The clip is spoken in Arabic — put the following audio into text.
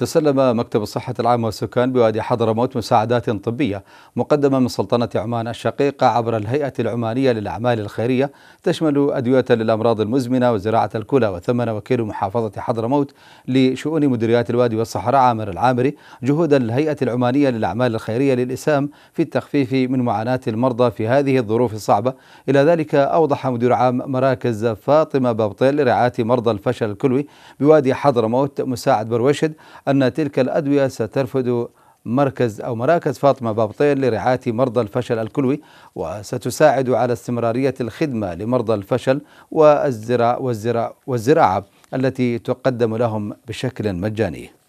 تسلم مكتب الصحة العامة والسكان بوادي حضرموت مساعدات طبية مقدمة من سلطنة عمان الشقيقة عبر الهيئة العمانية للأعمال الخيرية تشمل أدوية للأمراض المزمنة وزراعة الكلى وثمن وكيل محافظة حضرموت لشؤون مديريات الوادي والصحراء عامر العامري جهود الهيئة العمانية للأعمال الخيرية للإسهام في التخفيف من معاناة المرضى في هذه الظروف الصعبة إلى ذلك أوضح مدير عام مراكز فاطمة بابطيل لرعاية مرضى الفشل الكلوي بوادي حضرموت مساعد بروشد أن تلك الأدوية سترفد مركز أو مراكز فاطمة بابطيل لرعاية مرضى الفشل الكلوي وستساعد على استمرارية الخدمة لمرضى الفشل والزراعة والزراعة التي تقدم لهم بشكل مجاني